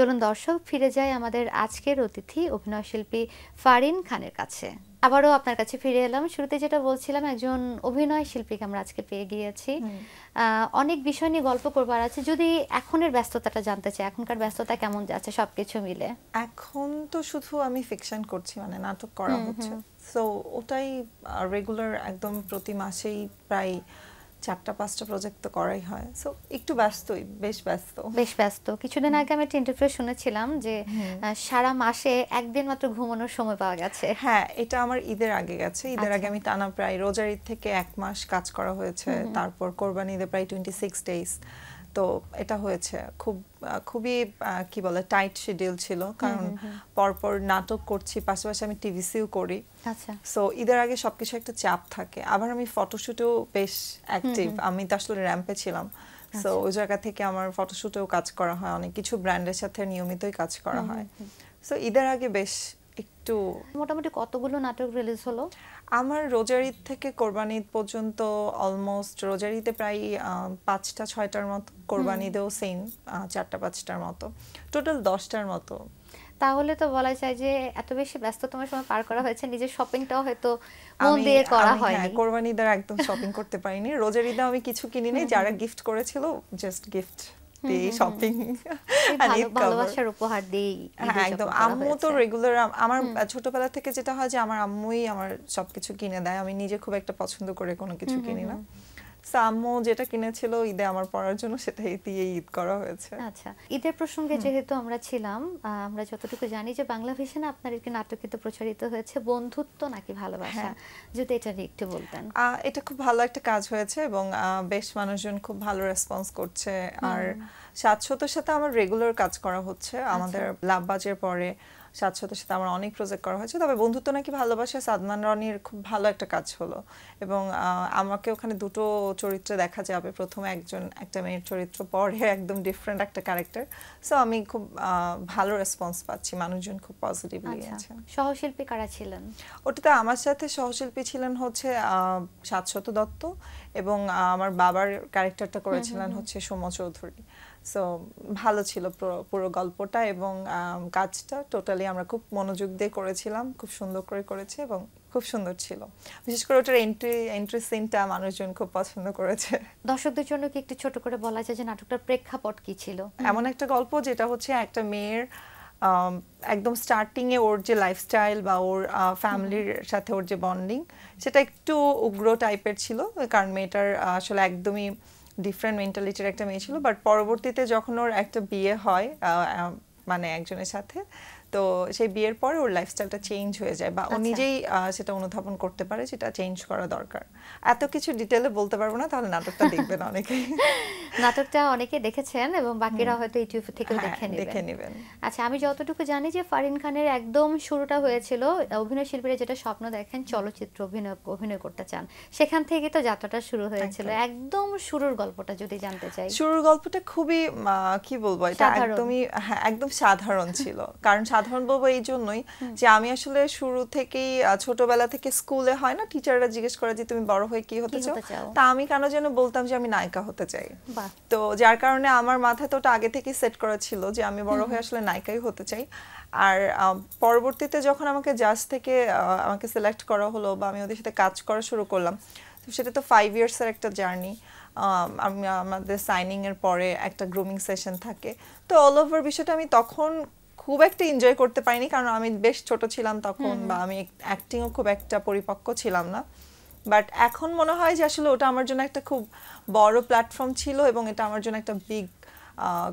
চলুন দর্শক ফিরে যাই আমাদের আজকের অতিথি অভিনয় শিল্পী ফারিন খানের কাছে আবারও আপনার কাছে ফিরে এলাম শুরুতে যেটা বলছিলাম একজন অভিনয় শিল্পীকে আমরা আজকে পেয়ে গিয়েছি অনেক বিষয় নিয়ে গল্প করবার আছে যদি এখনের ব্যস্ততাটা জানতে চাই এখনকার ব্যস্ততা কেমন যাচ্ছে সবকিছু মিলে এখন তো শুধু আমি ফিকশন করছি মানে নাটক করা হচ্ছে সো ওটাই রেগুলার একদম প্রতি মাসেই প্রায় চারটা পাঁচটা প্রজেক্ট তো করাই হয় সো একটু ব্যস্তই বেশ ব্যস্ত বেশ ব্যস্ত কিছুদিন আগে আমি একটা ইন্টারভিউ শুনেছিলাম যে সারা মাসে একদিন মাত্র ঘুমানোর সময় পাওয়া গেছে হ্যাঁ এটা আমার ঈদের আগে গেছে ঈদের আগে আচ্ছা। আমি টানা প্রায় রোজার ঈদ থেকে এক মাস কাজ করা হয়েছে তারপর কোরবানি ঈদে প্রায় টোয়েন্টি সিক্স ডেজ তো এটা হয়েছে খুব খুবই কি বলে টাইট শিডিউল ছিল কারণ পরপর নাটক করছি পাশাপাশি আমি টিভিসিও করি আচ্ছা সো ঈদের আগে সবকিছু একটা চাপ থাকে আবার আমি ফটোশুটেও বেশ অ্যাক্টিভ আমি তো আসলে র্যাম্পে ছিলাম সো আচ্ছা। ওই জায়গা থেকে আমার ফটোশুটেও কাজ করা হয় অনেক কিছু ব্র্যান্ডের সাথে নিয়মিতই কাজ করা হয় সো ঈদের আগে বেশ একটু মোটামুটি কতগুলো নাটক রিলিজ হলো আমার রোজার ঈদ থেকে কোরবানি ঈদ পর্যন্ত অলমোস্ট রোজার ঈদে প্রায় পাঁচটা ছয়টার মতো কোরবান ঈদেও সেম চারটা পাঁচটার মতো টোটাল দশটার মতো তাহলে তো বলা যায় যে এত বেশি ব্যস্ততম সময় পার করা হয়েছে নিজের শপিংটাও হয়তো মন দিয়ে করা হ্যাঁ, হয়নি কোরবানি ঈদের একদম শপিং করতে পারিনি রোজার ঈদে আমি কিছু কিনিনি যারা গিফট করেছিল জাস্ট গিফট দেই শপিং ভালোবাসার উপহার দেই হ্যাঁ একদম আম্মু তো রেগুলার আমার ছোটবেলা থেকে যেটা হয় যে আমার আম্মুই আমার সবকিছু কিনে দেয় আমি নিজে খুব একটা পছন্দ করে কোনো কিছু কিনি না আম্মু যেটা কিনেছিল ঈদে আমার পড়ার জন্য সেটাই দিয়ে ঈদ করা হয়েছে আচ্ছা ঈদের প্রসঙ্গে যেহেতু আমরা ছিলাম আমরা যতটুকু জানি যে বাংলা আপনার একটি প্রচারিত হয়েছে বন্ধুত্ব নাকি ভালোবাসা হ্যাঁ। যদি এটা একটু বলতেন এটা খুব ভালো একটা কাজ হয়েছে এবং বেশ মানুষজন খুব ভালো রেসপন্স করছে আর সাতশতর সাথে আমার রেগুলার কাজ করা হচ্ছে আচ্ছা। আমাদের লাভবাজের পরে সাথে সাথে আমার অনেক প্রজেক্ট করা হয়েছে তবে বন্ধুত্ব নাকি ভালোবাসা সাদমান রনির খুব ভালো একটা কাজ হলো এবং আমাকে ওখানে দুটো চরিত্র দেখা যাবে প্রথমে একজন একটা মেয়ের চরিত্র পরে একদম ডিফারেন্ট একটা ক্যারেক্টার সো আমি খুব ভালো রেসপন্স পাচ্ছি মানুষজন খুব পজিটিভলি আচ্ছা। আছে সহশিল্পী কারা ছিলেন ওটাতে আমার সাথে সহশিল্পী ছিলেন হচ্ছে সাতশত দত্ত এবং আমার বাবার ক্যারেক্টারটা করেছিলেন হচ্ছে সোম চৌধুরী সো ভালো ছিল পুরো গল্পটা এবং কাজটা টোটালি আমরা খুব মনোযোগ দিয়ে করেছিলাম খুব সুন্দর করে করেছি এবং খুব সুন্দর ছিল বিশেষ করে ওটার এন্ট্রি এন্ট্রি সিনটা মানুষজন খুব পছন্দ করেছে দর্শকদের জন্য কি একটু ছোট করে বলা যায় যে নাটকটার প্রেক্ষাপট কি ছিল এমন একটা গল্প যেটা হচ্ছে একটা মেয়ের একদম স্টার্টিংয়ে ওর যে লাইফস্টাইল বা ওর ফ্যামিলির সাথে ওর যে বন্ডিং সেটা একটু উগ্র টাইপের ছিল কারণ মেয়েটার আসলে একদমই ডিফারেন্ট মেন্টালিটির একটা মেয়ে ছিল বাট পরবর্তীতে যখন ওর একটা বিয়ে হয় মানে একজনের সাথে তো সেই বিয়ের পরে ওর লাইফস্টাইলটা চেঞ্জ হয়ে যায় বা ও আচ্ছা। নিজেই সেটা অনুধাবন করতে পারে সেটা চেঞ্জ করা দরকার এত কিছু ডিটেলে বলতে পারবো না তাহলে নাটকটা দেখবেন অনেকে নাটকটা অনেকে দেখেছেন এবং বাকিরা হয়তো ইউটিউব থেকে হ্যাঁ, দেখে দেখে নেবেন আচ্ছা আমি যতটুকু জানি যে ফারিন খানের একদম শুরুটা হয়েছিল অভিনয় শিল্পীরা যেটা স্বপ্ন দেখেন চলচ্চিত্র অভিনয় অভিনয় করতে চান সেখান থেকে তো যাত্রাটা শুরু হয়েছিল একদম শুরুর গল্পটা যদি জানতে চাই শুরুর গল্পটা খুবই কি বলবো এটা একদমই হ্যাঁ একদম সাধারণ ছিল কারণ সাধারণ বলবো এই জন্যই যে আমি আসলে শুরু থেকেই ছোটবেলা থেকে স্কুলে হয় না টিচাররা জিজ্ঞেস করে যে তুমি বড় হয়ে কি হতে চাও তা আমি কেন যেন বলতাম যে আমি নায়িকা হতে চাই তো যার কারণে আমার মাথায় তো ওটা আগে থেকে সেট করা ছিল যে আমি বড় হয়ে আসলে নায়িকাই হতে চাই আর পরবর্তীতে যখন আমাকে জাজ থেকে আমাকে সিলেক্ট করা হলো বা আমি ওদের সাথে কাজ করা শুরু করলাম তো সেটা তো ফাইভ ইয়ার্সের একটা জার্নি আমাদের সাইনিংয়ের পরে একটা গ্রুমিং সেশন থাকে তো অল ওভার বিষয়টা আমি তখন খুব একটা এনজয় করতে পারিনি কারণ আমি বেশ ছোট ছিলাম তখন বা আমি অ্যাক্টিংও খুব একটা পরিপক্ক ছিলাম না বাট এখন মনে হয় যে আসলে ওটা আমার জন্য একটা খুব বড় প্ল্যাটফর্ম ছিল এবং এটা আমার জন্য একটা বিগ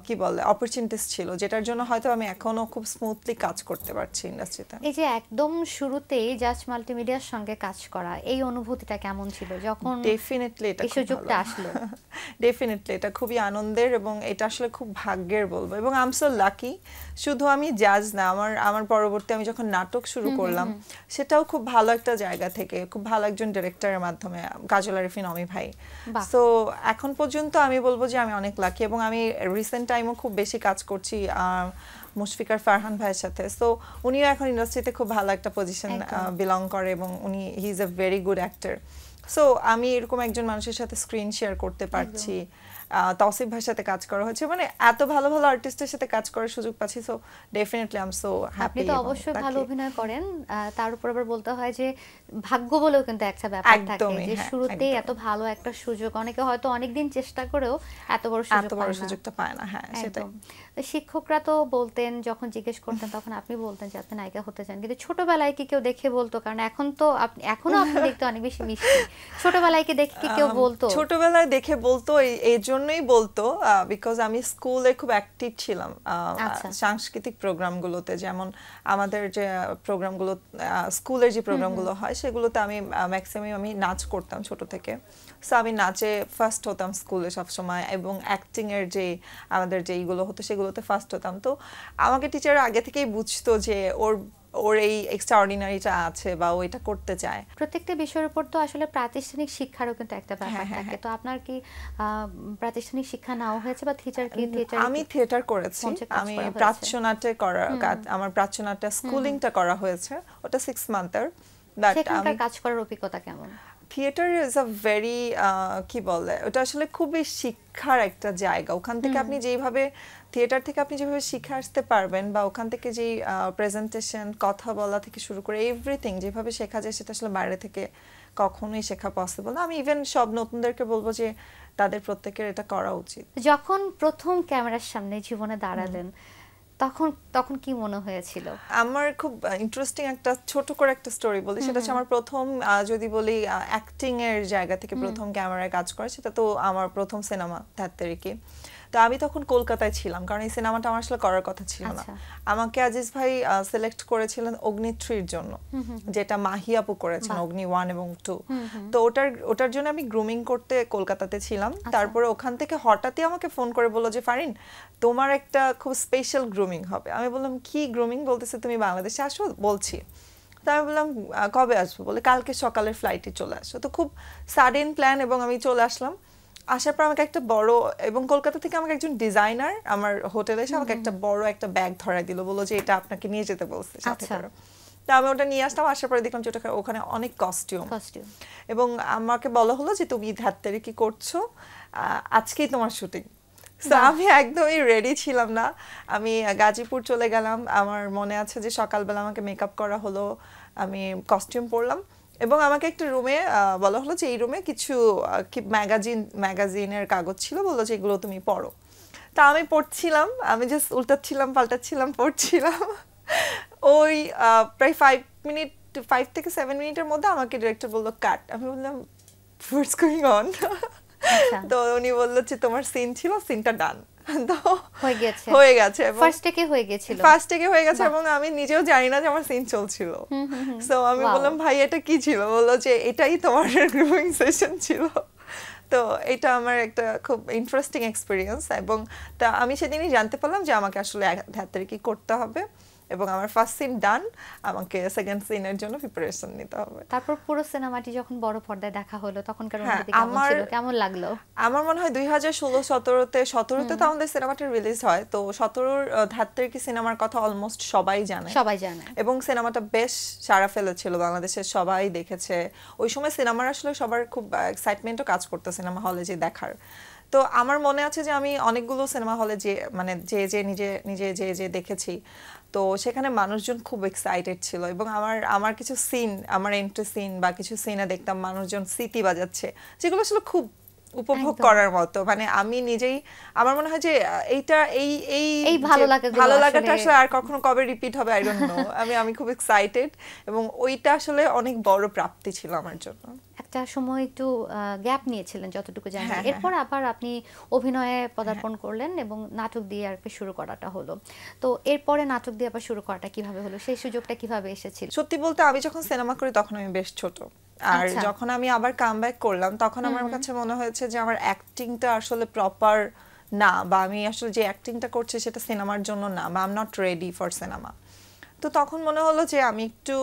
কি বলে অপরচুনিটিস ছিল যেটার জন্য হয়তো আমি এখনো খুব স্মুথলি কাজ করতে পারছি ইন্ডাস্ট্রিতে এই যে একদম শুরুতেই জাজ মাল্টিমিডিয়ার সঙ্গে কাজ করা এই অনুভূতিটা কেমন ছিল যখন ডেফিনেটলি এটা সুযোগটা আসলো ডেফিনেটলি এটা খুবই আনন্দের এবং এটা আসলে খুব ভাগ্যের বলবো এবং আই এম সো লাকি শুধু আমি জাজ না আমার আমার পরবর্তী আমি যখন নাটক শুরু করলাম সেটাও খুব ভালো একটা জায়গা থেকে খুব ভালো একজন ডিরেক্টরের মাধ্যমে কাজল আরিফিন অমি ভাই সো এখন পর্যন্ত আমি বলবো যে আমি অনেক লাকি এবং আমি রিসেন্ট টাইমও খুব বেশি কাজ করছি মুশফিকার ফারহান ভাইয়ের সাথে সো উনিও এখন ইন্ডাস্ট্রিতে খুব ভালো একটা পজিশন বিলং করে এবং উনি he is a very good actor so আমি এরকম একজন মানুষের সাথে স্ক্রিন শেয়ার করতে পারছি তসিফ ভাইয়ের সাথে কাজ করা হয়েছে মানে এত ভালো ভালো আর্টিস্টের সাথে কাজ করার সুযোগ পাচ্ছি so definitely I am so happy আপনি তো অবশ্যই ভালো অভিনয় করেন তার উপর আবার বলতে হয় যে ভাগ্য বলেও কিন্তু একটা ব্যাপার থাকে যে হ্যাঁ, শুরুতেই এত ভালো একটা সুযোগ অনেকে হয়তো অনেক দিন চেষ্টা করেও এত বড় সুযোগ এত বড় সুযোগটা পায় না হ্যাঁ সেটাই শিক্ষকরা তো বলতেন যখন জিজ্ঞেস করতেন তখন আপনি বলতেন যে আপনি নায়িকা হতে চান কিন্তু ছোটবেলায় কি কেউ দেখে বলতো কারণ এখন তো আপনি এখনো আপনি দেখতে অনেক বেশি মিষ্টি ছোটবেলায় কি দেখে কি কেউ বলতো ছোটবেলায় দেখে বলতো এই জন্য জন্যই বলতো বিকজ আমি স্কুলে খুব অ্যাক্টিভ ছিলাম আচ্ছা। সাংস্কৃতিক প্রোগ্রামগুলোতে যেমন আমাদের যে প্রোগ্রামগুলো স্কুলের যে প্রোগ্রামগুলো হয় সেগুলোতে আমি ম্যাক্সিমাম আমি নাচ করতাম ছোট থেকে সো আমি নাচে ফার্স্ট হতাম স্কুলে সবসময় এবং অ্যাক্টিংয়ের যে আমাদের যে ইগুলো হতো সেগুলোতে ফার্স্ট হতাম তো আমাকে টিচার আগে থেকেই বুঝতো যে ওর ওর এই এক্সট্রাঅর্ডিনারিটা আছে বা ও এটা করতে চায় প্রত্যেকটা বিষয়ের উপর তো আসলে প্রাতিষ্ঠানিক শিক্ষারও কিন্তু একটা ব্যাপার হ্যাঁ, হ্যাঁ, থাকে হ্যাঁ। তো আপনার কি প্রাতিষ্ঠানিক শিক্ষা নাও হয়েছে বা থিয়েটার কি থিয়েটার আমি থিয়েটার করেছি আমি প্রাচ্যনাটে করা আমার প্রাচ্যনাটটা স্কুলিংটা করা হয়েছে ওটা 6 মান্থের বাট আমি কাজ করার অভিজ্ঞতা কেমন থিয়েটার ইজ আ ভেরি কি বলে ওটা আসলে খুবই শিক্ষার একটা জায়গা ওখান থেকে আপনি যেইভাবে থিয়েটার থেকে আপনি যেভাবে শিখে আসতে পারবেন বা ওখান থেকে যে প্রেজেন্টেশন কথা বলা থেকে শুরু করে এভরিথিং যেভাবে শেখা যায় সেটা আসলে বাইরে থেকে কখনোই শেখা পসিবল না আমি ইভেন সব নতুনদেরকে বলবো যে তাদের প্রত্যেকের এটা করা উচিত যখন প্রথম ক্যামেরার সামনে জীবনে দাঁড়ালেন তখন তখন কি মনে হয়েছিল আমার খুব ইন্টারেস্টিং একটা ছোট করে একটা স্টোরি বলি সেটা হচ্ছে আমার প্রথম যদি বলি অ্যাক্টিং এর জায়গা থেকে প্রথম ক্যামেরায় কাজ করা সেটা তো আমার প্রথম সিনেমা ধ্যাত্তেরিকে কি আমি তখন কলকাতায় ছিলাম কারণ এই সিনেমাটা আমার আসলে করার কথা ছিল না আচ্ছা। আমাকে আজিজ ভাই সিলেক্ট করেছিলেন অগ্নি থ্রির জন্য যেটা মাহি আপু করেছেন অগ্নি ওয়ান এবং টু তো ওটার ওটার জন্য আমি গ্রুমিং করতে কলকাতাতে ছিলাম আচ্ছা। তারপরে ওখান থেকে হঠাৎই আমাকে ফোন করে বললো যে ফারিন তোমার একটা খুব স্পেশাল গ্রুমিং হবে আমি বললাম কি গ্রুমিং বলতেছে তুমি বাংলাদেশে আসো বলছি তা আমি বললাম কবে আসবো বলে কালকে সকালের ফ্লাইটে চলে আসো তো খুব সাডেন প্ল্যান এবং আমি চলে আসলাম আসার পর আমাকে একটা বড় এবং কলকাতা থেকে আমাকে একজন ডিজাইনার আমার হোটেলে এসে আমাকে একটা বড় একটা ব্যাগ ধরাই দিল বললো যে এটা আপনাকে নিয়ে যেতে বলছে সাথে তা আচ্ছা। আমি ওটা নিয়ে আসলাম আসার পরে দেখলাম যে ওটা ওখানে অনেক কস্টিউম এবং আমাকে বলা হলো যে তুমি ধাত্তারি কি করছো আজকেই তোমার শুটিং আমি একদমই রেডি ছিলাম না আমি গাজীপুর চলে গেলাম আমার মনে আছে যে সকালবেলা আমাকে মেকআপ করা হলো আমি কস্টিউম পরলাম এবং আমাকে একটা রুমে বলা হলো যে এই রুমে কিছু ম্যাগাজিন ম্যাগাজিনের কাগজ ছিল বললো যে এগুলো তুমি পড়ো তা আমি পড়ছিলাম আমি জাস্ট উল্টাচ্ছিলাম পাল্টাচ্ছিলাম পড়ছিলাম ওই প্রায় ফাইভ মিনিট ফাইভ থেকে সেভেন মিনিটের মধ্যে আমাকে ডিরেক্টর বললো কাট আমি বললাম হোয়াটস গোয়িং অন তো উনি বললো যে তোমার সিন ছিল সিনটা ডান তো হয়ে গেছে ফার্স্ট টেকে হয়ে গেছে এবং আমি নিজেও জানি না যে আমার সিন চলছিল সো আমি বললাম ভাই এটা কি ছিল বললো যে এটাই তোমার গ্রুমিং সেশন ছিল তো এটা আমার একটা খুব ইন্টারেস্টিং এক্সপিরিয়েন্স এবং তা আমি সেদিনই জানতে পারলাম যে আমাকে আসলে এক কি করতে হবে এবং আমার ফার্স্ট সিন ডান আমাকে সেকেন্ড সিনের জন্য প্রিপারেশন নিতে হবে তারপর পুরো সিনেমাটি যখন বড় পর্দায় দেখা হলো তখন হ্যাঁ, অনুভূতি কেমন আমার কেমন লাগলো আমার মনে হয় 2016 17 তে 17 তে তো আমাদের সিনেমাটি রিলিজ হয় তো 17 এর কি সিনেমার কথা অলমোস্ট সবাই জানে সবাই জানে এবং সিনেমাটা বেশ সারা ফেলেছিল বাংলাদেশের সবাই দেখেছে ওই সময় সিনেমার আসলে সবার খুব এক্সাইটমেন্টও কাজ করতো সিনেমা হলে যে দেখার তো আমার মনে আছে যে আমি অনেকগুলো সিনেমা হলে যে মানে যে যে নিজে নিজে যে যে দেখেছি তো সেখানে মানুষজন খুব এক্সাইটেড ছিল এবং আমার আমার কিছু সিন আমার এন্ট্রি সিন বা কিছু সিনে দেখতাম মানুষজন সিটি বাজাচ্ছে যেগুলো ছিল খুব উপভোগ করার মতো মানে আমি নিজেই আমার মনে হয় যে এইটা এই এই ভালো ভালো লাগাটা আসলে আর কখনো কবে রিপিট হবে আই ডোন্ট নো আমি আমি খুব এক্সাইটেড এবং ওইটা আসলে অনেক বড় প্রাপ্তি ছিল আমার জন্য একটা সময় একটু গ্যাপ নিয়েছিলেন যতটুকু জানি হ্যাঁ, হ্যাঁ। এরপর আবার আপনি অভিনয়ে পদার্পণ করলেন এবং নাটক দিয়ে আর কি শুরু করাটা হলো তো এরপরে নাটক দিয়ে আবার শুরু করাটা কিভাবে হলো সেই সুযোগটা কিভাবে এসেছিল সত্যি বলতে আমি যখন সিনেমা করি তখন আমি বেশ ছোট আর আচ্ছা। যখন আমি আবার কামব্যাক করলাম তখন আমার কাছে মনে হয়েছে যে আমার অ্যাক্টিংটা আসলে প্রপার না বা আমি আসলে যে অ্যাক্টিংটা করছি সেটা সিনেমার জন্য না বা am not ready for cinema তো তখন মনে হলো যে আমি একটু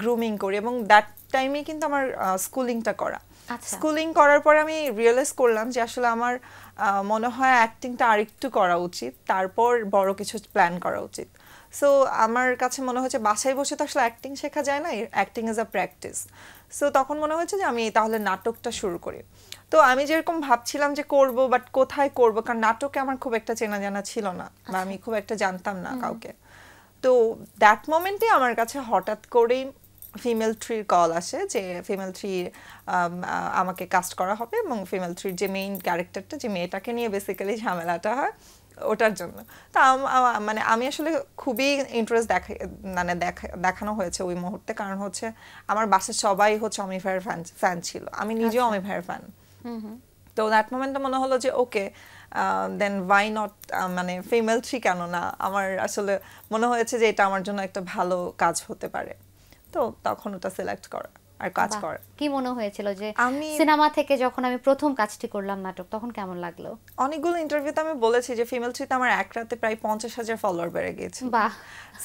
গ্রুমিং করি এবং দ্যাট টাইমে কিন্তু আমার স্কুলিংটা করা স্কুলিং আচ্ছা। করার পরে আমি রিয়েলাইজ করলাম যে আসলে আমার মনে হয় অ্যাক্টিংটা আরেকটু করা উচিত তারপর বড় কিছু প্ল্যান করা উচিত সো আমার কাছে মনে হচ্ছে বাসায় বসে তো আসলে অ্যাক্টিং শেখা যায় না acting is a practice so তখন মনে হয়েছে যে আমি তাহলে নাটকটা শুরু করি তো আমি যেরকম ভাবছিলাম যে করব বাট কোথায় করব কারণ নাটকে আমার খুব একটা চেনা জানা ছিল না বা আচ্ছা। আমি খুব একটা জানতাম না কাউকে তো দ্যাট মোমেন্টে আমার কাছে হঠাৎ করেই ফিমেল থ্রির কল আসে যে ফিমেল থ্রি আমাকে কাস্ট করা হবে এবং ফিমেল থ্রির যে মেইন ক্যারেক্টারটা যে মেয়েটাকে নিয়ে বেসিক্যালি ঝামেলাটা হয় ওটার জন্য তা মানে আমি আসলে খুবই ইন্টারেস্ট দেখা মানে দেখা দেখানো হয়েছে ওই মুহূর্তে কারণ হচ্ছে আমার বাসার সবাই হচ্ছে অমি ভাইয়ের ফ্যান ফ্যান ছিল আমি নিজেও আচ্ছা। অমি ভাইয়ের ফ্যান তো দ্যাট মোমেন্টে মনে হলো যে ওকে দেন ওয়াই নট মানে ফিমেল থ্রি কেন না আমার আসলে মনে হয়েছে যে এটা আমার জন্য একটা ভালো কাজ হতে পারে তো তখন ওটা সিলেক্ট করা আর কাজ করা কি মনে হয়েছিল যে আমি সিনেমা থেকে যখন আমি প্রথম কাজটি করলাম নাটক তখন কেমন লাগলো অনেকগুলো ইন্টারভিউতে আমি বলেছি যে ফিমেল থ্রিতে আমার এক রাতে প্রায় পঞ্চাশ হাজার ফলোয়ার বেড়ে গেছে বাহ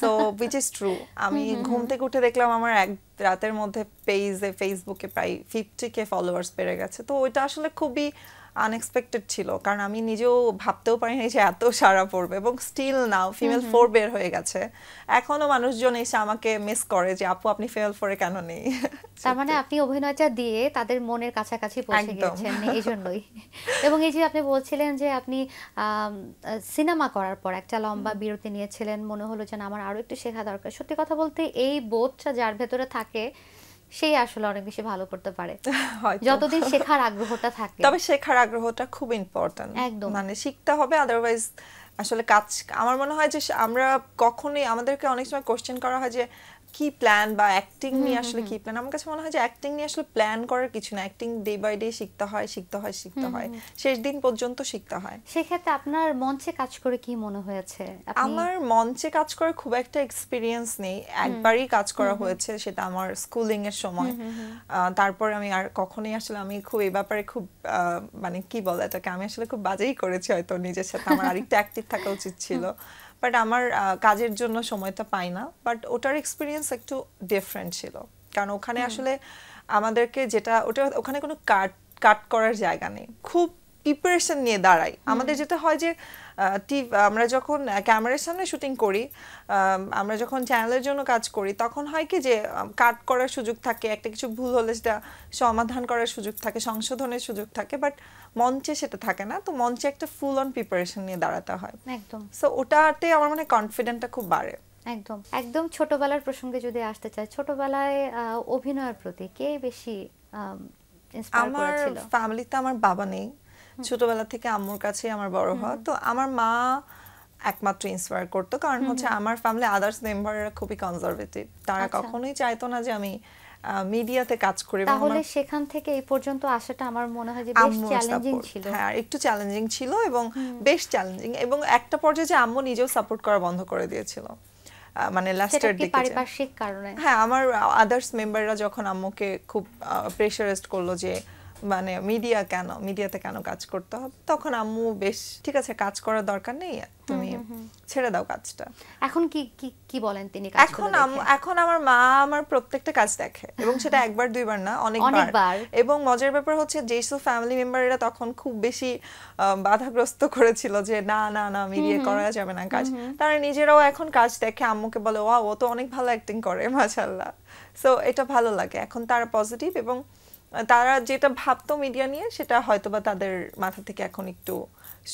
সো উইচ ইজ ট্রু আমি ঘুম থেকে উঠে দেখলাম আমার এক রাতের মধ্যে পেজে ফেসবুকে প্রায় ফিফটি কে ফলোয়ার্স বেড়ে গেছে তো ওইটা আসলে খুবই আনএক্সপেক্টেড ছিল কারণ আমি নিজেও ভাবতেও পারিনি যে এত সারা পড়বে এবং স্টিল নাও ফিমেল ফোর বের হয়ে গেছে এখনো মানুষজন এসে আমাকে মিস করে যে আপু আপনি ফিমেল ফোরে কেন নেই তার মানে আপনি অভিনয়টা দিয়ে তাদের মনের কাছাকাছি পৌঁছে গেছেন এই জন্যই এবং এই যে আপনি বলছিলেন যে আপনি সিনেমা করার পর একটা লম্বা বিরতি নিয়েছিলেন মনে হলো যেন আমার আরও একটু শেখা দরকার সত্যি কথা বলতে এই বোধটা যার ভেতরে থাকে সেই আসলে অনেক বেশি ভালো করতে পারে যতদিন শেখার আগ্রহটা থাকে তবে শেখার আগ্রহটা খুব ইম্পর্টেন্ট একদম মানে শিখতে হবে আদারওয়াইজ আসলে কাজ আমার মনে হয় যে আমরা কখনই আমাদেরকে অনেক সময় কোশ্চেন করা হয় যে কি প্ল্যান বা অ্যাক্টিং নিয়ে আসলে কি প্ল্যান আমার কাছে মনে হয় যে অ্যাক্টিং নিয়ে আসলে প্ল্যান করার কিছু না অ্যাক্টিং ডে বাই ডে শিখতে হয় শিখতে হয় শিখতে হয় শেষ দিন পর্যন্ত শিখতে হয় সেক্ষেত্রে আপনার মঞ্চে কাজ করে কি মনে হয়েছে আমার মঞ্চে কাজ করে খুব একটা এক্সপিরিয়েন্স নেই একবারই কাজ করা হয়েছে সেটা আমার স্কুলিং এর সময় তারপর আমি আর কখনোই আসলে আমি খুব এ ব্যাপারে খুব মানে কি বলে এটাকে আমি আসলে খুব বাজেই করেছি হয়তো নিজের সাথে আমার আরেকটা অ্যাক্টিং অ্যাক্টিভ থাকা উচিত ছিল বাট আমার কাজের জন্য সময়টা পাই না বাট ওটার এক্সপিরিয়েন্স একটু ডিফারেন্ট ছিল কারণ ওখানে আসলে আমাদেরকে যেটা ওটা ওখানে কোনো কাট কাট করার জায়গা নেই খুব প্রিপারেশন নিয়ে দাঁড়াই আমাদের যেটা হয় যে আমরা যখন ক্যামেরার সামনে শুটিং করি আমরা যখন চ্যানেলের জন্য কাজ করি তখন হয় কি যে কাট করার সুযোগ থাকে একটা কিছু ভুল হলে সেটা সমাধান করার সুযোগ থাকে সংশোধনের সুযোগ থাকে বাট মঞ্চে সেটা থাকে না তো মঞ্চে একটা ফুল অন প্রিপারেশন নিয়ে দাঁড়াতে হয় একদম সো ওটাতে আমার মানে কনফিডেন্টটা খুব বাড়ে একদম একদম ছোটবেলার প্রসঙ্গে যদি আসতে চাই ছোটবেলায় অভিনয়ের প্রতি কে বেশি আমার ফ্যামিলিতে আমার বাবা নেই ছোটবেলা থেকে আম্মুর কাছে আমার বড় হওয়া তো আমার মা একমাত্র ইন্সপায়ার করতো কারণ হচ্ছে আমার ফ্যামিলি আদার্স মেম্বাররা খুবই কনজারভেটিভ তারা আচ্ছা। কখনোই চাইতো না যে আমি মিডিয়াতে কাজ করি তাহলে সেখান থেকে এই পর্যন্ত আসাটা আমার মনে হয় যে বেশ চ্যালেঞ্জিং ছিল হ্যাঁ একটু চ্যালেঞ্জিং ছিল এবং বেশ চ্যালেঞ্জিং এবং একটা পর্যায়ে যে আম্মু নিজেও সাপোর্ট করা বন্ধ করে দিয়েছিল মানে লাস্টের দিকে পারিপার্শ্বিক কারণে হ্যাঁ আমার আদার্স মেম্বাররা যখন আম্মুকে খুব প্রেশারাইজড করলো যে মানে মিডিয়া কেন মিডিয়াতে কেন কাজ করতে হবে তখন আম্মু বেশ ঠিক আছে কাজ করার দরকার নেই তুমি ছেড়ে দাও কাজটা এখন কি কি কি বলেন তিনি এখন এখন আমার মা আমার প্রত্যেকটা কাজ দেখে এবং সেটা একবার দুইবার না অনেকবার এবং মজার ব্যাপার হচ্ছে যেসব ফ্যামিলি মেম্বাররা তখন খুব বেশি বাধাগ্রস্ত করেছিল যে না না না মিডিয়া করা যাবে না কাজ তারা নিজেরাও এখন কাজ দেখে আম্মুকে বলে ওয়া ও তো অনেক ভালো অ্যাক্টিং করে মাশাআল্লাহ সো এটা ভালো লাগে এখন তারা পজিটিভ এবং তারা যেটা ভাবতো মিডিয়া নিয়ে সেটা হয়তোবা তাদের মাথা থেকে এখন একটু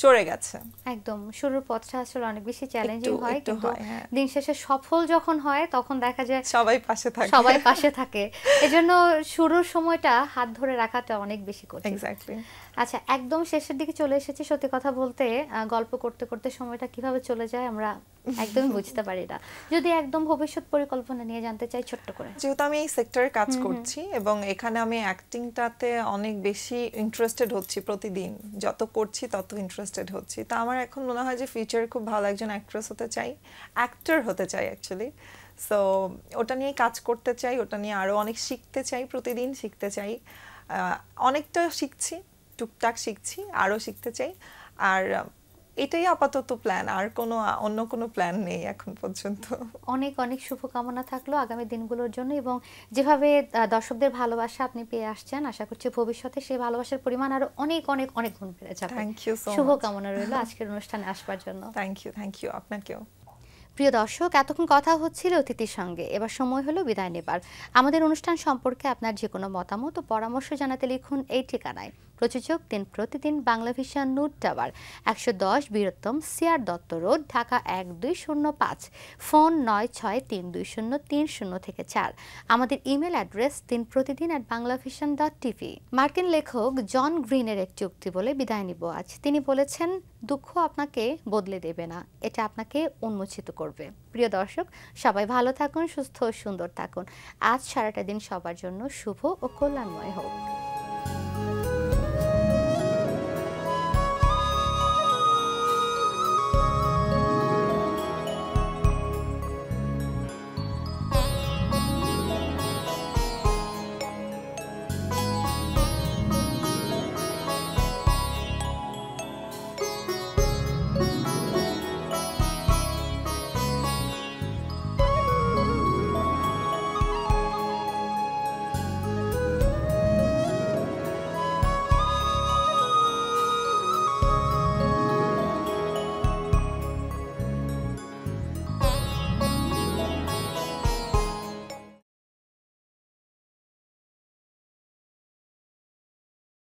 সরে গেছে একদম শুরুর পথটা আসলে অনেক বেশি চ্যালেঞ্জিং হয় কিন্তু হ্যাঁ। দিন শেষে সফল যখন হয় তখন দেখা যায় সবাই পাশে থাকে সবাই পাশে থাকে এজন্য শুরুর সময়টা হাত ধরে রাখাটা অনেক বেশি কঠিন এক্স্যাক্টলি আচ্ছা একদম শেষের দিকে চলে এসেছি সত্যি কথা বলতে গল্প করতে করতে সময়টা কিভাবে চলে যায় আমরা একদমই বুঝতে পারি না যদি একদম ভবিষ্যৎ পরিকল্পনা নিয়ে জানতে চাই ছোট্ট করে যেহেতু আমি এই সেক্টরে কাজ করছি এবং এখানে আমি অ্যাক্টিংটাতে অনেক বেশি ইন্টারেস্টেড হচ্ছি প্রতিদিন যত করছি তত ইন্টারেস্টেড হচ্ছি তা আমার এখন মনে হয় যে ফিউচারে খুব ভালো একজন অ্যাক্ট্রেস হতে চাই অ্যাক্টর হতে চাই অ্যাকচুয়ালি সো ওটা নিয়ে কাজ করতে চাই ওটা নিয়ে আরও অনেক শিখতে চাই প্রতিদিন শিখতে চাই অনেকটা শিখছি টুকটাক শিখছি আরও শিখতে চাই আর এটাই আপাতত প্ল্যান আর কোনো অন্য কোনো প্ল্যান নেই এখন পর্যন্ত অনেক অনেক শুভকামনা থাকলো আগামী দিনগুলোর জন্য এবং যেভাবে দর্শকদের ভালোবাসা আপনি পেয়ে আসছেন আশা করছি ভবিষ্যতে সেই ভালোবাসার পরিমাণ আরো অনেক অনেক অনেক গুণ বেড়ে যাবে থ্যাংক ইউ শুভকামনা রইল আজকের অনুষ্ঠানে আসবার জন্য থ্যাংক ইউ থ্যাংক ইউ আপনাকেও প্রিয় দর্শক এতক্ষণ কথা হচ্ছিল অতিথির সঙ্গে এবার সময় হলো বিদায় নেবার আমাদের অনুষ্ঠান সম্পর্কে আপনার যে কোনো মতামত ও পরামর্শ জানাতে লিখুন এই ঠিকানায় প্রযোজক দিন প্রতিদিন বাংলা ভিশন নুট টাওয়ার একশো দশ বীরত্তম সিয়ার দত্ত রোড ঢাকা এক দুই শূন্য পাঁচ ফোন নয় ছয় তিন দুই শূন্য তিন শূন্য থেকে চার আমাদের ইমেল অ্যাড্রেস দিন প্রতিদিন at Bangla Vision dot TV মার্কিন লেখক জন গ্রিনের একটি উক্তি বলে বিদায় নিব আজ তিনি বলেছেন দুঃখ আপনাকে বদলে দেবে না এটা আপনাকে উন্মোচিত করবে প্রিয় দর্শক সবাই ভালো থাকুন সুস্থ ও সুন্দর থাকুন আজ সারাটা দিন সবার জন্য শুভ ও কল্যাণময় হোক